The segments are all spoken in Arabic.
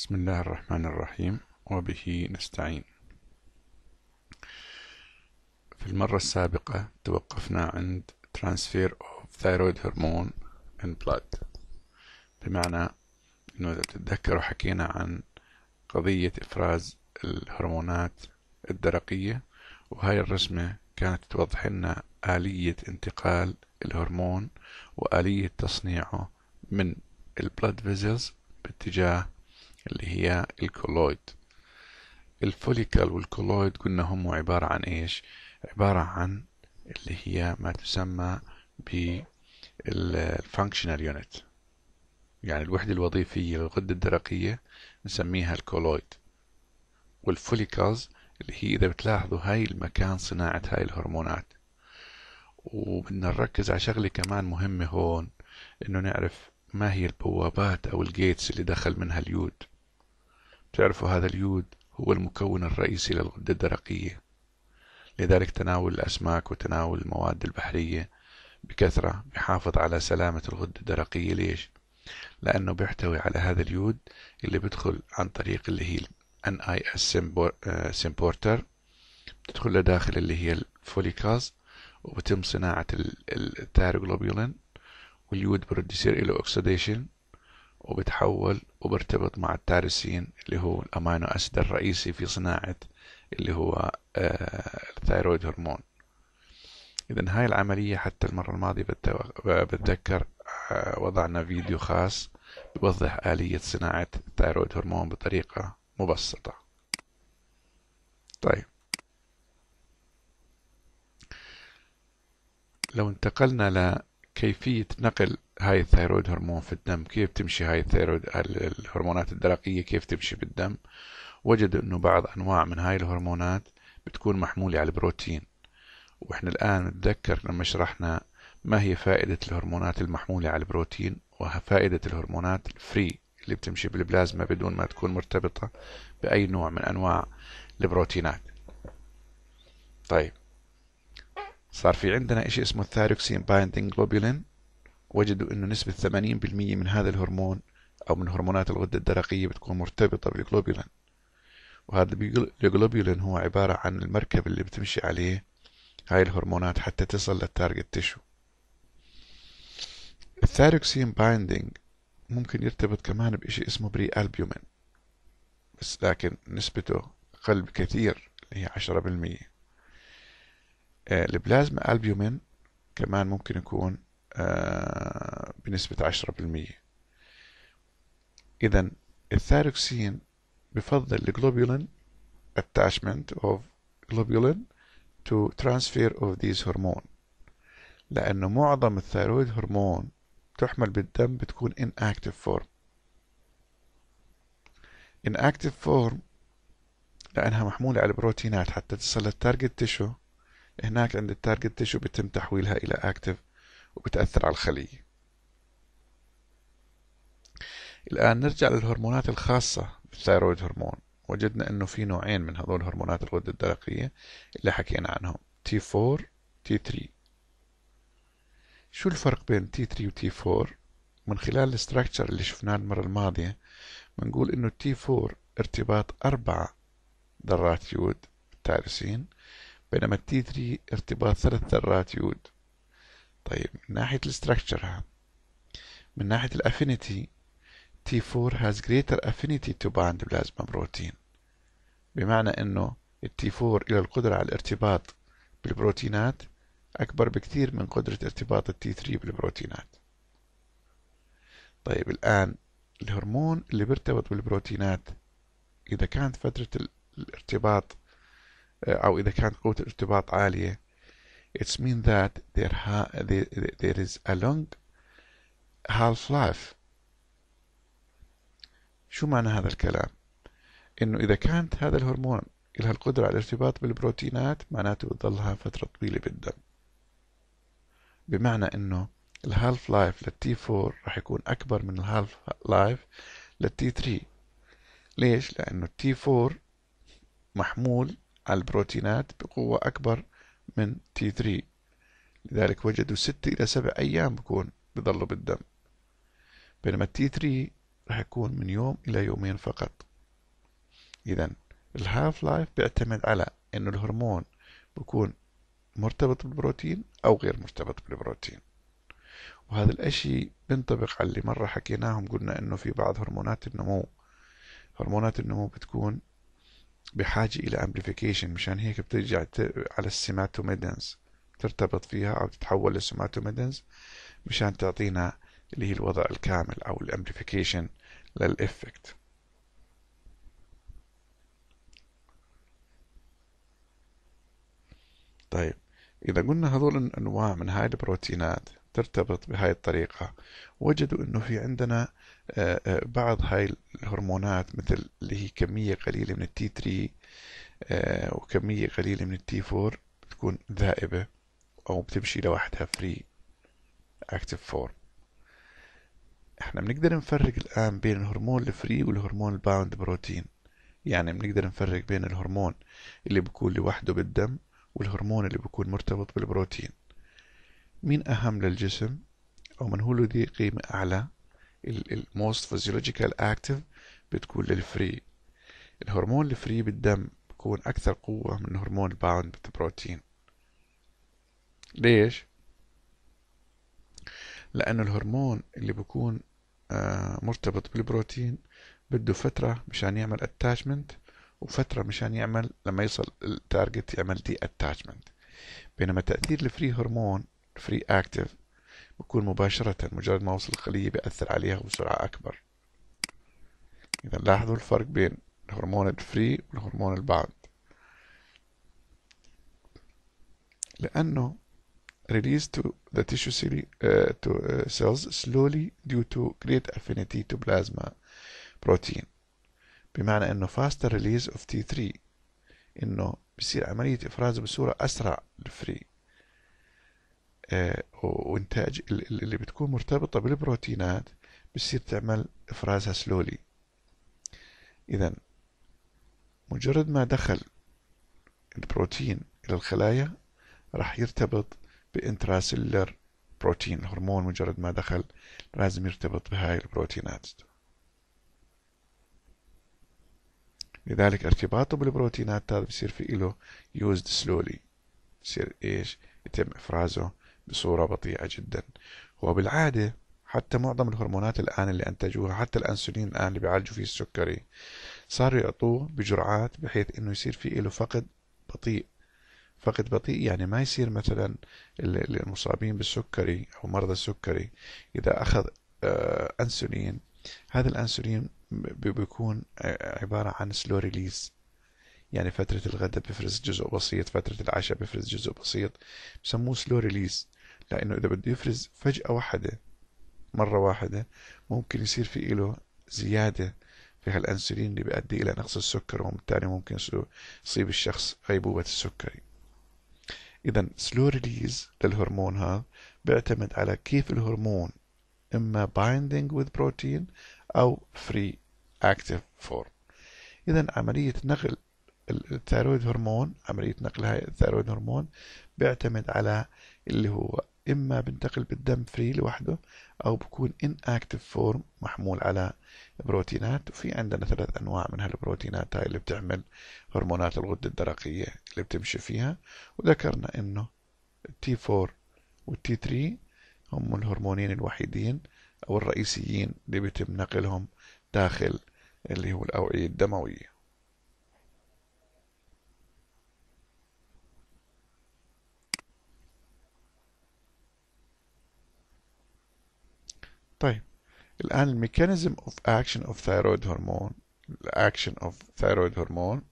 بسم الله الرحمن الرحيم وبه نستعين في المرة السابقة توقفنا عند transfer of thyroid hormone in blood بمعنى انه اذا بتتذكروا حكينا عن قضية افراز الهرمونات الدرقية وهاي الرسمة كانت توضح لنا آلية انتقال الهرمون وآلية تصنيعه من البلد فيزلز باتجاه اللي هي الكولويد الفوليكل والكولويد قلنا هم عبارة عن إيش عبارة عن اللي هي ما تسمى بالفانكشنال يونت يعني الوحدة الوظيفية للغدة الدرقية نسميها الكولويد والفوليكلز اللي هي إذا بتلاحظوا هاي المكان صناعة هاي الهرمونات وبدنا نركز على شغلة كمان مهمة هون إنه نعرف ما هي البوابات أو الجيتس اللي دخل منها اليود تعرف هذا اليود هو المكون الرئيسي للغدة الدرقية لذلك تناول الأسماك وتناول المواد البحرية بكثرة بحافظ على سلامة الغدة الدرقية ليش؟ لأنه بيحتوي على هذا اليود اللي بيدخل عن طريق اللي هي ان اي اس سيمبورتر بتدخل لداخل اللي هي الفوليكاز وبتم صناعة الثيروغلوبولين واليود برد يصير له اوكسيديشن وبتحول وبرتبط مع التارسين اللي هو الأمينو أسيد الرئيسي في صناعة اللي هو آه، الثيرويد هرمون إذا هاي العملية حتى المرة الماضية بتذكر آه، وضعنا فيديو خاص بوضح آلية صناعة الثيرويد هرمون بطريقة مبسطة طيب لو انتقلنا لكيفية نقل هاي الثيرويد هرمون في الدم كيف تمشي هاي الثيرويد الهرمونات الدرقية كيف تمشي بالدم وجدوا أنه بعض أنواع من هاي الهرمونات بتكون محمولة على البروتين وإحنا الآن نتذكر لما شرحنا ما هي فائدة الهرمونات المحمولة على البروتين وفائدة الهرمونات الفري اللي بتمشي بالبلازما بدون ما تكون مرتبطة بأي نوع من أنواع البروتينات طيب صار في عندنا إشي اسمه الثايروكسين بايندينج جلوبولين وجدوا أنه نسبة 80% من هذا الهرمون أو من هرمونات الغدة الدرقية بتكون مرتبطة بالجلوبولين وهذا الجلوبولين هو عبارة عن المركب اللي بتمشي عليه هاي الهرمونات حتى تصل للتارجت تيشو الثايروكسين بايندينج ممكن يرتبط كمان بإشي اسمه بري ألبيومين بس لكن نسبته أقل بكثير اللي هي عشرة بالمية آه، البلازما ألبيومين كمان ممكن يكون آه، بنسبة 10% إذا الثايروكسين بفضل الجلوبولين attachment of globulin to transfer of these hormones لأنه معظم الثيرويد هرمون تحمل بالدم بتكون inactive form inactive form لأنها محمولة على بروتينات حتى تصل للتارجت تيشو هناك عند التارجت تيشو بتم تحويلها إلى active وبتأثر على الخلية الآن نرجع للهرمونات الخاصة بالثيرويد هرمون وجدنا أنه في نوعين من هذول هرمونات الغدة الدرقية اللي حكينا عنهم T4 T3 شو الفرق بين T3 و T4 من خلال الستركتشر اللي شفناه المرة الماضية بنقول انه t 4 ارتباط أربع ذرات يود بالتيروسين بينما t 3 ارتباط ثلاث ذرات يود طيب من ناحية الستركتشر من ناحية الافينيتي T4 has greater affinity to bind plasma protein بمعنى انه أنه 4 له القدرة على الارتباط بالبروتينات أكبر بكثير من قدرة ارتباط t 3 بالبروتينات طيب الآن الهرمون اللي بيرتبط بالبروتينات إذا كانت فترة الارتباط آه، أو إذا كانت قوة الارتباط عالية it's mean that there, there, there is a long half life شو معنى هذا الكلام انه اذا كانت هذا الهرمون لها القدرة على الارتباط بالبروتينات معناته بتضلها فترة طويلة بالدم بمعنى انه الهالف لايف للتي 4 راح يكون اكبر من الهالف لايف للتي 3 ليش؟ لانه التي 4 محمول على البروتينات بقوة اكبر من تي 3 لذلك وجدوا ست إلى سبع أيام بكون بضلوا بالدم بينما t 3 راح يكون من يوم إلى يومين فقط إذا الهاف لايف بيعتمد على إنه الهرمون بكون مرتبط بالبروتين أو غير مرتبط بالبروتين وهذا الأشي بينطبق على اللي مرة حكيناهم قلنا إنه في بعض هرمونات النمو هرمونات النمو بتكون بحاجة إلى أمبليفيكيشن مشان هيك بترجع على السيماتوميدنز ترتبط فيها أو تتحول لسوماتوميدنز مشان تعطينا اللي هي الوضع الكامل أو الأمبليفيكيشن للإفكت طيب إذا قلنا هذول الأنواع من هاي البروتينات ترتبط بهاي الطريقة وجدوا أنه في عندنا آه، آه، بعض هاي الهرمونات مثل اللي هي كمية قليلة من التي 3 آه، وكمية قليلة من التي 4 بتكون ذائبة أو بتمشي لوحدها فري اكتف فور احنا بنقدر نفرق الآن بين الهرمون الفري والهرمون الباوند بروتين يعني بنقدر نفرق بين الهرمون اللي بيكون لوحده بالدم والهرمون اللي بيكون مرتبط بالبروتين مين أهم للجسم أو من هو له ذي قيمة أعلى الموست فيزيولوجيكال اكتف بتكون للفري الهرمون الفري بالدم بكون أكثر قوة من هرمون الباوند بالبروتين ليش؟ لأنه الهرمون اللي بكون آه، مرتبط بالبروتين بده فترة مشان يعمل اتاتشمنت وفترة مشان يعمل لما يوصل التارجت يعمل دي اتاتشمنت بينما تأثير الفري هرمون فري اكتف بكون مباشرة مجرد ما وصل الخلية بأثر عليها بسرعة أكبر إذا لاحظوا الفرق بين الهرمون الفري والهرمون الباوند لأنه release to the tissue cell, uh, to, uh, cells slowly due to great affinity to plasma protein بمعنى انه faster release of T3 انه بصير عملية افرازه بصورة اسرع للفري آه، وانتاج اللي بتكون مرتبطه بالبروتينات بتصير تعمل افرازها سلولي اذا مجرد ما دخل البروتين الى الخلايا راح يرتبط بانتراسيلر بروتين هرمون مجرد ما دخل لازم يرتبط بهاي البروتينات لذلك ارتباطه بالبروتينات هذا بصير في له يوزد سلولي بصير ايش يتم افرازه بصورة بطيئة جدا وبالعادة حتى معظم الهرمونات الآن اللي أنتجوها حتى الأنسولين الآن اللي بيعالجوا فيه السكري صاروا يعطوه بجرعات بحيث إنه يصير فيه له فقد بطيء فقد بطيء يعني ما يصير مثلا المصابين بالسكري أو مرضى السكري إذا أخذ آه، أنسولين هذا الأنسولين بيكون آه، عبارة عن سلو ريليز يعني فترة الغداء بفرز جزء بسيط فترة العشاء بفرز جزء بسيط بسموه سلو ريليز لأنه إذا بده يفرز فجأة واحدة مرة واحدة ممكن يصير في إله زيادة في هالأنسولين اللي بيؤدي إلى نقص السكر وبالتالي ممكن يصيب الشخص غيبوبة السكري إذا سلو ريليز للهرمون هذا بيعتمد على كيف الهرمون إما بايندينج وذ بروتين أو فري اكتف فورم إذا عملية نقل الثيرويد هرمون عملية نقل هاي الثيرويد هرمون بيعتمد على اللي هو إما بنتقل بالدم فري لوحده أو بكون ان اكتف فورم محمول على بروتينات وفي عندنا ثلاث أنواع من هالبروتينات هاي اللي بتعمل هرمونات الغدة الدرقية اللي بتمشي فيها وذكرنا إنه تي 4 والتي 3 هم الهرمونين الوحيدين أو الرئيسيين اللي بيتم نقلهم داخل اللي هو الأوعية الدموية طيب الآن الميكانيزم اوف اكشن اوف ثايرويد هرمون الاكشن اوف ثايرويد هرمون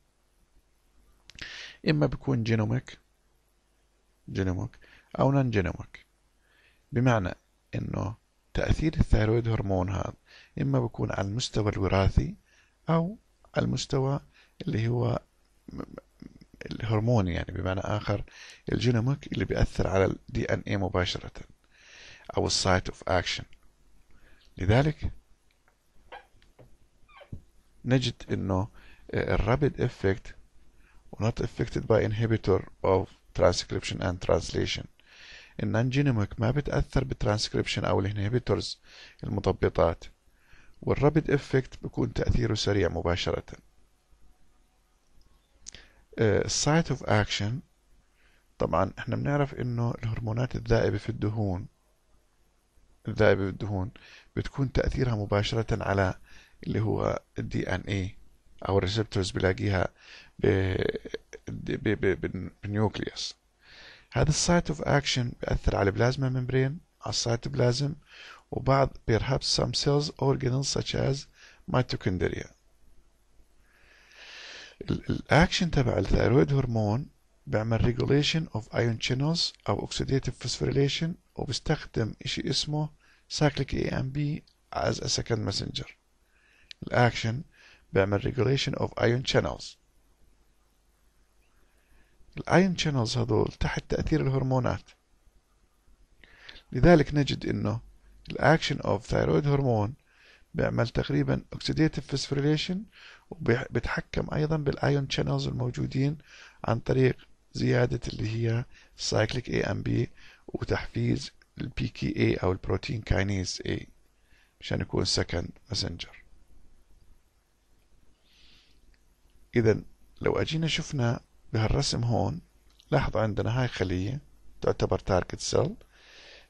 اما بيكون جينوميك جينوميك او نون جينوميك بمعنى انه تأثير الثايرويد هرمون هذا اما بيكون على المستوى الوراثي او على المستوى اللي هو الهرموني يعني بمعنى آخر الجينوميك اللي بيأثر على الدي ان اي مباشرة أو السايت اوف اكشن لذلك نجد انه آه، الرابد افكت not affected by inhibitor of transcription and translation النانجينوميك ما بتأثر بالترانسكريبشن أو الانهبيتورز المضبطات والرابد افكت بكون تأثيره سريع مباشرة السايت اوف اكشن طبعا احنا بنعرف انه الهرمونات الذائبة في الدهون الذائبة بالدهون بتكون تأثيرها مباشرة على اللي هو الدي ان اي او الريسبتورز بلاقيها بالنيوكليوس هذا السايت اوف اكشن بأثر على البلازما ممبرين على السيتوبلازم وبعض perhaps some cells organelles such as mitochondria الاكشن تبع الثايرويد هرمون بيعمل regulation of ion channels او oxidative phosphorylation وبيستخدم شيء اسمه cyclic بي as a second messenger الأكشن بيعمل regulation of ion channels الايون channels هذول تحت تأثير الهرمونات لذلك نجد انه الاكشن اوف ثايرويد هرمون بيعمل تقريبا oxidative phosphorylation وبيتحكم ايضا بالايون channels الموجودين عن طريق زيادة اللي هي cyclic بي وتحفيز البي كي اي او البروتين كاينيز اي مشان يكون سكند مسنجر اذا لو اجينا شفنا بهالرسم هون لاحظ عندنا هاي خلية تعتبر تاركت سيل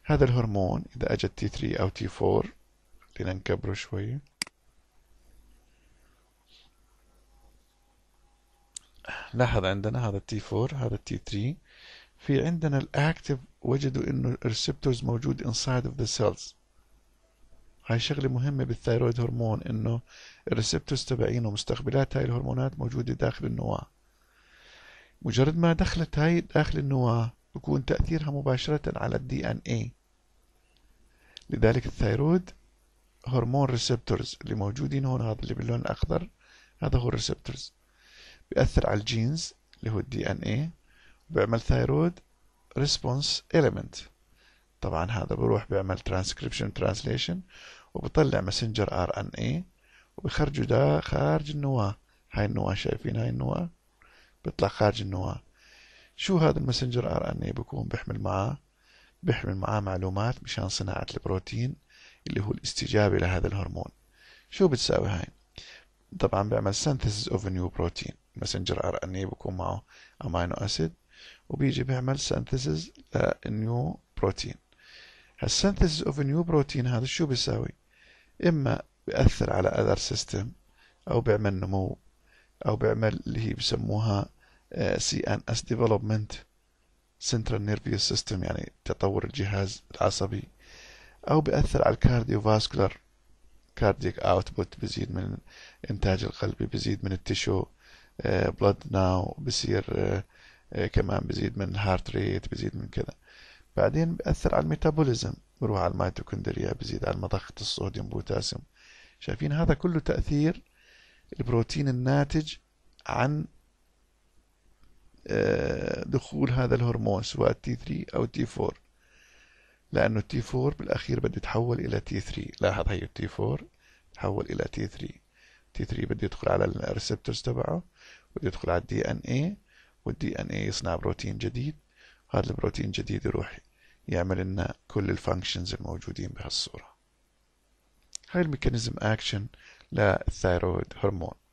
هذا الهرمون إذا أجت تي 3 أو تي 4 خلينا نكبره شوية لاحظ عندنا هذا تي 4 هذا تي 3 في عندنا الاكتف وجدوا انه الريسبتورز موجود انسايد اوف ذا سيلز هاي شغلة مهمة بالثيرويد هرمون انه الريسبتورز تبعين ومستقبلات هاي الهرمونات موجودة داخل النواة مجرد ما دخلت هاي داخل النواة بكون تأثيرها مباشرة على الدي ان اي لذلك الثايرويد هرمون ريسبتورز اللي موجودين هون هذا اللي باللون الأخضر هذا هو الريسبتورز بيأثر على الجينز اللي هو الدي ان اي بعمل ثايرويد ريسبونس إيليمنت طبعا هذا بروح بيعمل ترانسكريبشن ترانسليشن وبطلع ماسنجر ار ان اي وبخرجه ده خارج النواة هاي النواة شايفين هاي النواة بيطلع خارج النواة شو هذا الماسنجر ار ان اي بكون بيحمل معاه بيحمل معاه معلومات مشان صناعة البروتين اللي هو الاستجابة لهذا الهرمون شو بتساوي هاي طبعا بيعمل synthesis of a new protein ان اي بكون معه امينو اسيد وبيجي بيعمل synthesis لنيو بروتين هالسنثيسيس اوف نيو بروتين هذا شو بيساوي اما بيأثر على اذر سيستم او بيعمل نمو او بيعمل اللي هي بسموها سي ان اس ديفلوبمنت سنترال نيرفيو سيستم يعني تطور الجهاز العصبي او بيأثر على الكارديو فاسكولار كارديك بوت بزيد من انتاج القلبي بزيد من التشو بلد آه، ناو بصير آه، آه، كمان بزيد من الهارت ريت بزيد من كذا بعدين بأثر على الميتابوليزم بروح على الميتوكوندريا بزيد على مضخة الصوديوم بوتاسيوم شايفين هذا كله تأثير البروتين الناتج عن آه، دخول هذا الهرمون سواء تي 3 أو تي 4 لأنه تي 4 بالأخير بده يتحول إلى تي 3 لاحظ هي t 4 تحول إلى تي 3 تي 3 بده يدخل على الريسبتورز تبعه بده يدخل على الدي ان ايه والدي ان اي يعني يصنع بروتين جديد هذا البروتين الجديد يروح يعمل لنا كل الفانكشنز الموجودين بهالصورة هاي الميكانيزم اكشن للثايرويد هرمون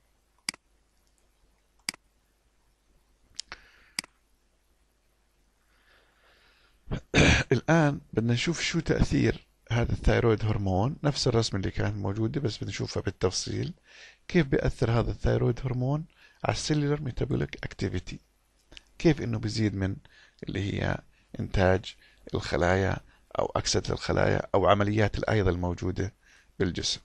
الآن بدنا نشوف شو تأثير هذا الثايرويد هرمون نفس الرسمة اللي كانت موجودة بس بنشوفها بالتفصيل كيف بيأثر هذا الثايرويد هرمون على السيلولر ميتابوليك اكتيفيتي كيف انه بيزيد من اللي هي انتاج الخلايا او اكسده الخلايا او عمليات الايض الموجوده بالجسم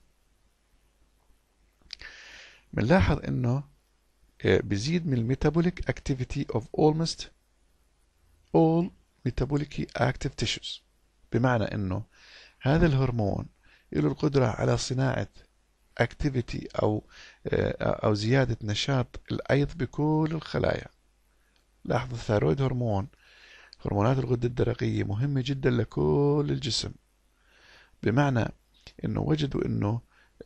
بنلاحظ انه آه، بيزيد من الميتابوليك اكتيفيتي اوف اولموست اول metabolically اكتيف تيشوز بمعنى انه هذا الهرمون له القدرة على صناعة اكتيفيتي او آه، او زيادة نشاط الايض بكل الخلايا لاحظ الثيرويد هرمون هرمونات الغدة الدرقية مهمة جدا لكل الجسم بمعنى انه وجدوا انه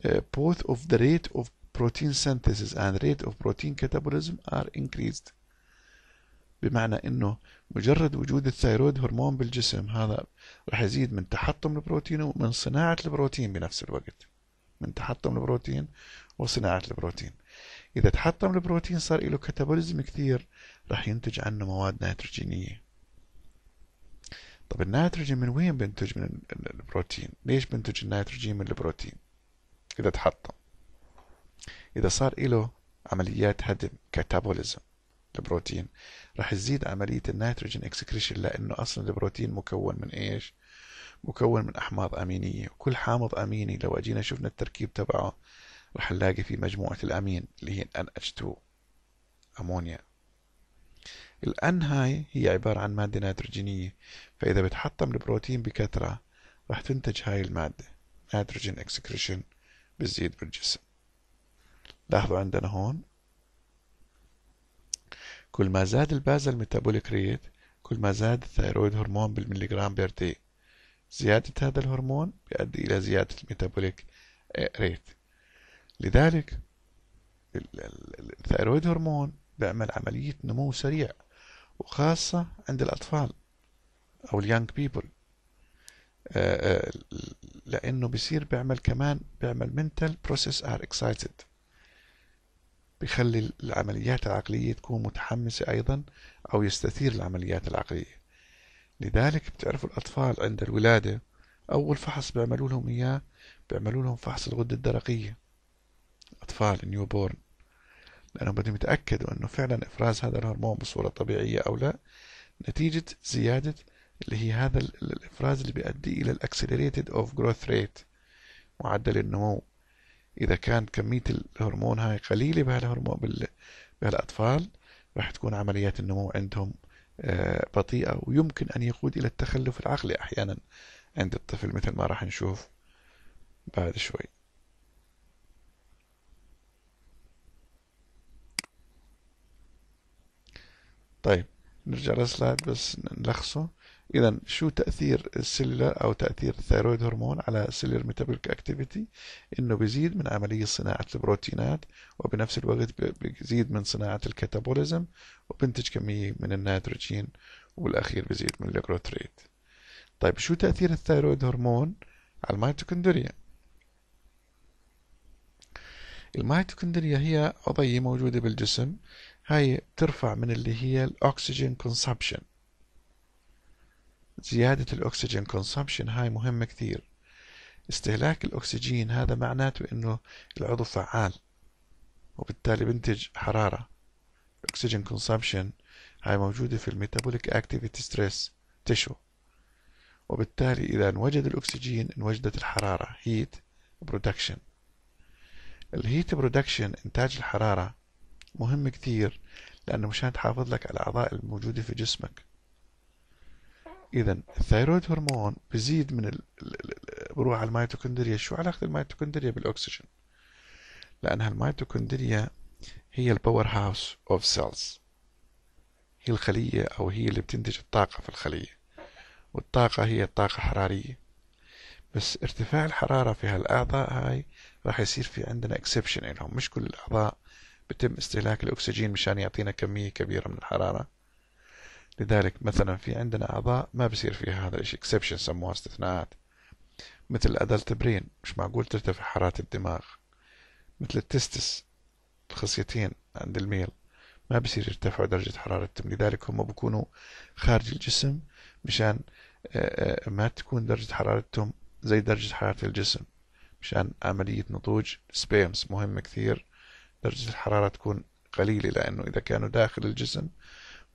آه، both of the rate of protein synthesis and rate of protein catabolism are increased بمعنى انه مجرد وجود الثيرويد هرمون بالجسم هذا راح يزيد من تحطم البروتين ومن صناعة البروتين بنفس الوقت من تحطم البروتين وصناعة البروتين إذا تحطم البروتين صار له كاتابوليزم كثير راح ينتج عنه مواد نيتروجينية طب النيتروجين من وين بينتج من البروتين ليش بينتج النيتروجين من البروتين إذا تحطم إذا صار له عمليات هدم كاتابوليزم البروتين راح تزيد عملية النيتروجين اكسكريشن لأنه أصلا البروتين مكون من إيش مكون من أحماض أمينية وكل حامض أميني لو أجينا شفنا التركيب تبعه راح نلاقي فيه مجموعة الأمين اللي هي NH2 أمونيا الان هاي هي عبارة عن مادة نيتروجينية فإذا بتحطم البروتين بكثرة رح تنتج هاي المادة نيتروجين اكسكريشن بتزيد بالجسم لاحظوا عندنا هون كل ما زاد البازل ميتابوليك ريت كل ما زاد الثيرويد هرمون بالمليغرام بيرتي زيادة هذا الهرمون بيؤدي إلى زيادة الميتابوليك آه، ريت لذلك الثيرويد هرمون بيعمل عملية نمو سريع وخاصة عند الأطفال أو اليانج بيبل آه، آه، لأنه بصير بيعمل كمان بيعمل منتال بروسيس ار اكسايتد بخلي العمليات العقلية تكون متحمسة أيضا أو يستثير العمليات العقلية لذلك بتعرفوا الأطفال عند الولادة أول فحص بيعملوا لهم إياه بيعملوا لهم فحص الغدة الدرقية أطفال نيو بورن لأنه بدهم يتأكدوا أنه فعلا إفراز هذا الهرمون بصورة طبيعية أو لا نتيجة زيادة اللي هي هذا الإفراز اللي بيؤدي إلى الأكسلريتد أوف جروث ريت معدل النمو إذا كان كمية الهرمون هاي قليلة بهالهرمون بهالأطفال راح تكون عمليات النمو عندهم آه، بطيئة ويمكن أن يقود إلى التخلف العقلي أحيانا عند الطفل مثل ما راح نشوف بعد شوي طيب نرجع للسلايد بس نلخصه إذا شو تأثير السيلولر أو تأثير الثيرويد هرمون على السيلولر ميتابوليك أكتيفيتي إنه بيزيد من عملية صناعة البروتينات وبنفس الوقت بيزيد من صناعة الكاتابوليزم وبنتج كمية من النيتروجين وبالاخير بيزيد من الجروث ريت طيب شو تأثير الثيرويد هرمون على الميتوكوندريا الميتوكوندريا هي عضية موجودة بالجسم هاي ترفع من اللي هي الأكسجين كونسبشن زيادة الأكسجين كونسبشن هاي مهمة كثير استهلاك الأكسجين هذا معناته إنه العضو فعال وبالتالي بنتج حرارة الأكسجين كونسبشن هاي موجودة في الميتابوليك أكتيفيتي ستريس تشو وبالتالي إذا انوجد الأكسجين انوجدت الحرارة هيت برودكشن الهيت برودكشن إنتاج الحرارة مهم كثير لأنه مشان تحافظ لك على الأعضاء الموجودة في جسمك إذا الثيرويد هرمون بزيد من ال... بروح على الميتوكوندريا شو علاقة الميتوكوندريا بالأكسجين لأنها الميتوكوندريا هي الباور هاوس أوف سيلز هي الخلية أو هي اللي بتنتج الطاقة في الخلية والطاقة هي الطاقة الحرارية بس ارتفاع الحرارة في هالأعضاء هاي راح يصير في عندنا اكسبشن لهم مش كل الأعضاء بتم استهلاك الأكسجين مشان يعطينا كمية كبيرة من الحرارة لذلك مثلا في عندنا أعضاء ما بصير فيها هذا الشيء اكسبشن سموها استثناءات مثل الأدلت برين مش معقول ترتفع حرارة الدماغ مثل التستس الخصيتين عند الميل ما بصير يرتفعوا درجة حرارتهم لذلك هم بكونوا خارج الجسم مشان آه، آه، ما تكون درجة حرارتهم زي درجة حرارة الجسم مشان عملية نضوج سبيمز مهم كثير درجة الحرارة تكون قليلة لأنه إذا كانوا داخل الجسم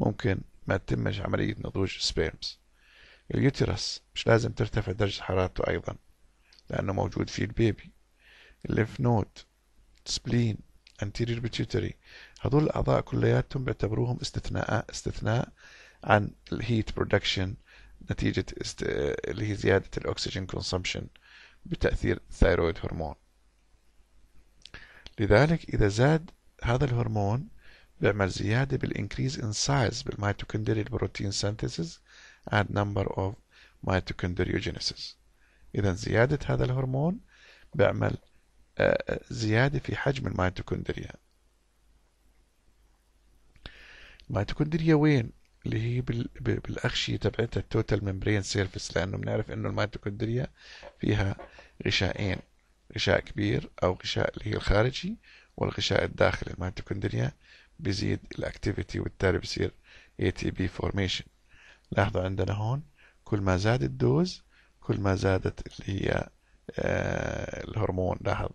ممكن ما تتمش عملية نضوج سبيرمز اليوترس مش لازم ترتفع درجة حرارته أيضا لأنه موجود في البيبي الليف نود سبلين انتيرير بيتيوتري هذول الأعضاء كلياتهم بيعتبروهم استثناء استثناء عن الهيت برودكشن نتيجة است... اللي هي زيادة الأكسجين كونسومشن بتأثير الثيرويد هرمون لذلك إذا زاد هذا الهرمون بيعمل زيادة بالإنكريز in size بالميتوكوندريال بروتين synthesis and number of mitochondriogenesis إذا زيادة هذا الهرمون بيعمل آه، آه، زيادة في حجم الميتوكوندريا الميتوكوندريا وين؟ اللي هي بالأغشية تبعتها التوتال ميمبرين سيرفيس لأنه بنعرف إنه الميتوكوندريا فيها غشائين غشاء كبير أو غشاء اللي هي الخارجي والغشاء الداخلي الميتوكوندريا بيزيد الاكتيفيتي وبالتالي بصير ATP formation لاحظوا عندنا هون كل ما زاد الدوز كل ما زادت اللي هي آه الهرمون لاحظ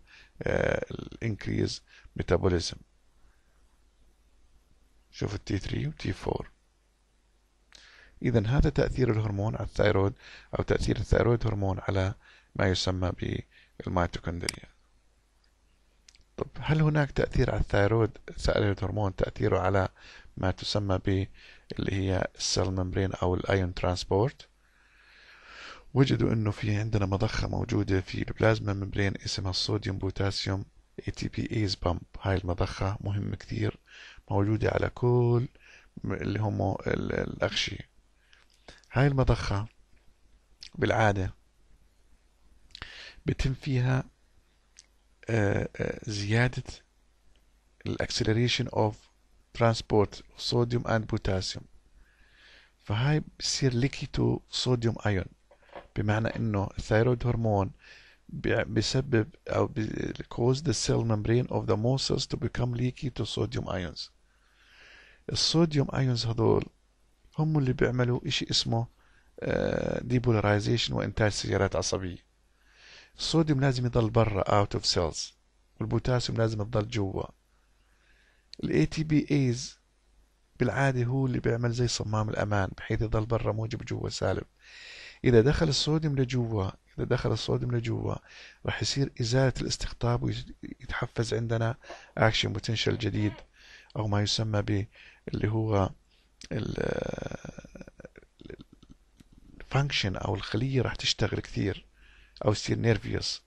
آه، الانكريز ميتابوليزم شوف التي 3 وتي 4 إذا هذا تأثير الهرمون على الثايرويد أو تأثير الثايرويد هرمون على ما يسمى ب الميتوكوندريا طب هل هناك تأثير على الثايرويد سائل الهرمون تأثيره على ما تسمى ب اللي هي السيل ممبرين أو الأيون ترانسبورت وجدوا أنه في عندنا مضخة موجودة في البلازما ممبرين اسمها الصوديوم بوتاسيوم اي تي بي ايز بامب هاي المضخة مهمة كثير موجودة على كل اللي هم الأغشية هاي المضخة بالعادة بيتم فيها آه، آه، زيادة الاكسلريشن اوف ترانسبورت صوديوم اند بوتاسيوم فهاي بصير ليكي تو صوديوم ايون بمعنى انه الثايرويد هرمون بسبب او cause the cell membrane of the muscles to become leaky تو صوديوم ions الصوديوم ايونز هذول هم اللي بيعملوا اشي اسمه ديبولاريزيشن آه، وانتاج سيارات عصبية الصوديوم لازم يضل برا out of cells والبوتاسيوم لازم تضل جوا ال تي بي بالعاده هو اللي بيعمل زي صمام الامان بحيث يضل برا موجب جوا سالب اذا دخل الصوديوم لجوا اذا دخل الصوديوم لجوا راح يصير ازاله الاستقطاب ويتحفز عندنا اكشن potential جديد او ما يسمى ب اللي هو ال الفانكشن او الخليه راح تشتغل كثير أو يصير نيرفيوس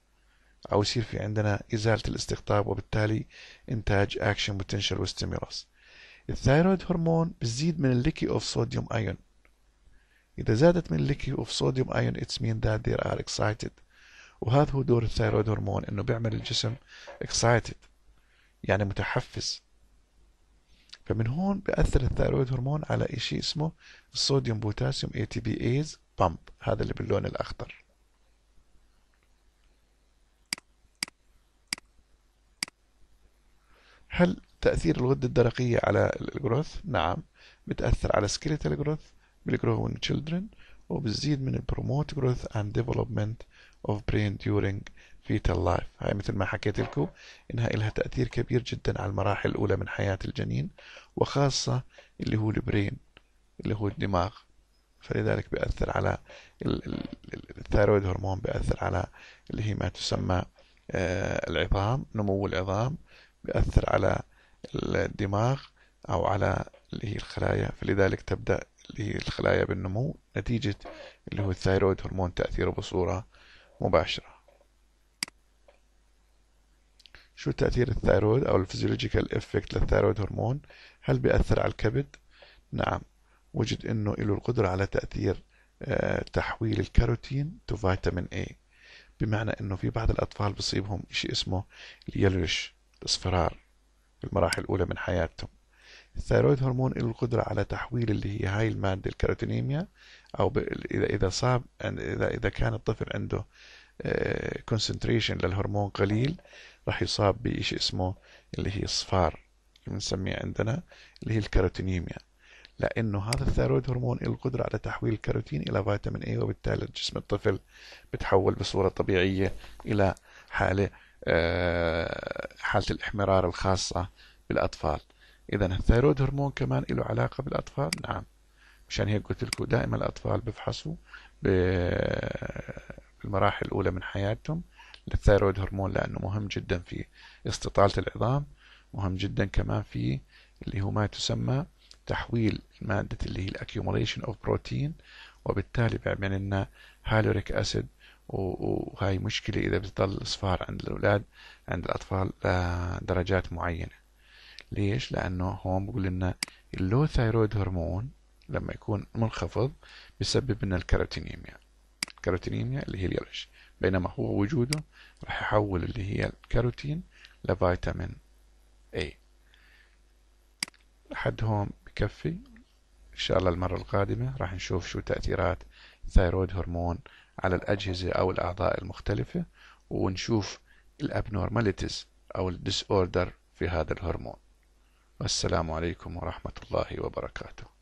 أو يصير في عندنا إزالة الاستقطاب وبالتالي إنتاج أكشن بوتنشال وستيمولس الثايرويد هرمون بتزيد من الليكي أوف صوديوم أيون إذا زادت من الليكي أوف صوديوم أيون اتس مين ذات ذي ار اكسايتد وهذا هو دور الثايرويد هرمون إنه بيعمل الجسم اكسايتد يعني متحفز فمن هون بأثر الثايرويد هرمون على شيء اسمه الصوديوم بوتاسيوم اي تي بي ايز بامب هذا اللي باللون الأخضر هل تأثير الغدة الدرقية على الجروث؟ نعم بتأثر على سكيلتال جروث بالجروين تشيلدرن وبتزيد من البروموت جروث اند ديفلوبمنت اوف برين ديورينج فيتال لايف هاي مثل ما حكيت لكم انها لها تأثير كبير جدا على المراحل الأولى من حياة الجنين وخاصة اللي هو البرين اللي هو الدماغ فلذلك بيأثر على الثيرويد هرمون بيأثر على اللي هي ما تسمى آه، العظام نمو العظام بيأثر على الدماغ أو على اللي هي الخلايا فلذلك تبدأ اللي هي الخلايا بالنمو نتيجة اللي هو الثايرويد هرمون تأثيره بصورة مباشرة شو تأثير الثايرويد أو الفيزيولوجيكال إفكت للثايرويد هرمون هل بيأثر على الكبد؟ نعم وجد أنه له القدرة على تأثير آه، تحويل الكاروتين تو فيتامين A بمعنى أنه في بعض الأطفال بصيبهم شيء اسمه اليلوش الإصفرار في المراحل الأولى من حياتهم الثيرويد هرمون له القدرة على تحويل اللي هي هاي المادة الكاروتينيميا أو إذا إذا صاب إذا إذا كان الطفل عنده كونسنتريشن آه، للهرمون قليل راح يصاب بشيء اسمه اللي هي اصفار اللي بنسميه عندنا اللي هي الكاروتينيميا لأنه هذا الثيرويد هرمون له القدرة على تحويل الكاروتين إلى فيتامين A وبالتالي جسم الطفل بتحول بصورة طبيعية إلى حالة آه، حالة الإحمرار الخاصة بالأطفال إذا الثيرويد هرمون كمان له علاقة بالأطفال نعم مشان هيك قلت لكم دائما الأطفال بفحصوا بالمراحل الأولى من حياتهم للثيرويد هرمون لأنه مهم جدا في استطالة العظام مهم جدا كمان في اللي هو ما تسمى تحويل مادة اللي هي الأكيوموليشن أوف بروتين وبالتالي بيعمل لنا هالوريك أسيد وهاي مشكلة إذا بتضل الإصفار عند الأولاد عند الأطفال لدرجات معينة ليش؟ لأنه هون بقول لنا اللو ثايرويد هرمون لما يكون منخفض بسبب لنا الكاروتينيميا الكاروتينيميا اللي هي اليرش بينما هو وجوده راح يحول اللي هي الكاروتين لفيتامين A لحد هون بكفي إن شاء الله المرة القادمة راح نشوف شو تأثيرات ثايرويد هرمون على الأجهزة أو الأعضاء المختلفة ونشوف الأبنورماليتيز أو الديس أوردر في هذا الهرمون والسلام عليكم ورحمة الله وبركاته